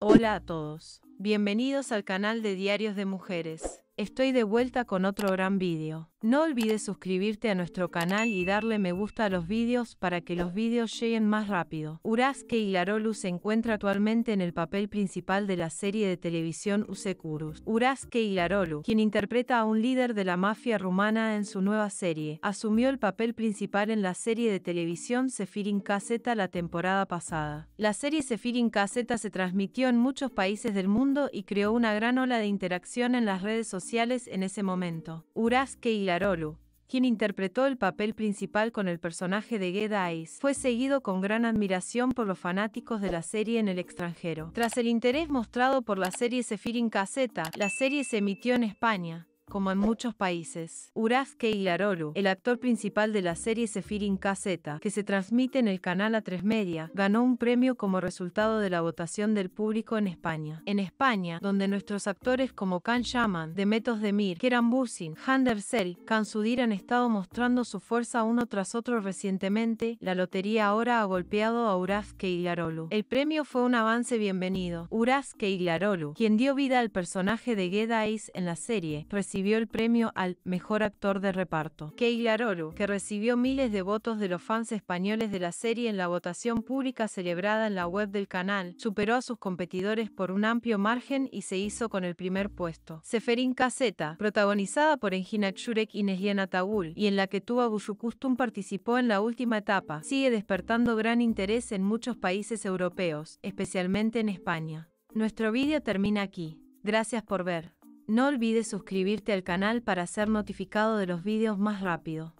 Hola a todos. Bienvenidos al canal de Diarios de Mujeres. Estoy de vuelta con otro gran vídeo. No olvides suscribirte a nuestro canal y darle me gusta a los vídeos para que los vídeos lleguen más rápido. Uraske Ilarolu se encuentra actualmente en el papel principal de la serie de televisión Usecurus. Uraske Ilarolu, quien interpreta a un líder de la mafia rumana en su nueva serie, asumió el papel principal en la serie de televisión Sefirin Caseta la temporada pasada. La serie Sefirin Caseta se transmitió en muchos países del mundo y creó una gran ola de interacción en las redes sociales en ese momento. Uraske Larolu, quien interpretó el papel principal con el personaje de Geda Ice, fue seguido con gran admiración por los fanáticos de la serie en el extranjero. Tras el interés mostrado por la serie Sefirin Caseta, la serie se emitió en España, como en muchos países. Uraz Keiglarolu, el actor principal de la serie Sefirin Caseta, que se transmite en el canal A3 Media, ganó un premio como resultado de la votación del público en España. En España, donde nuestros actores como Khan Shaman, Demetos Demir, Keran Busin, Hander Khan Sudir han estado mostrando su fuerza uno tras otro recientemente, la lotería ahora ha golpeado a Uraz Keiglarolu. El premio fue un avance bienvenido. Uraz Keiglarolu, quien dio vida al personaje de Gedais en la serie, recibió recibió el premio al Mejor Actor de Reparto. Keila Roru, que recibió miles de votos de los fans españoles de la serie en la votación pública celebrada en la web del canal, superó a sus competidores por un amplio margen y se hizo con el primer puesto. Seferin Caseta, protagonizada por Engina Churek y Nesliana Taúl, y en la que Tuba participó en la última etapa, sigue despertando gran interés en muchos países europeos, especialmente en España. Nuestro vídeo termina aquí. Gracias por ver. No olvides suscribirte al canal para ser notificado de los vídeos más rápido.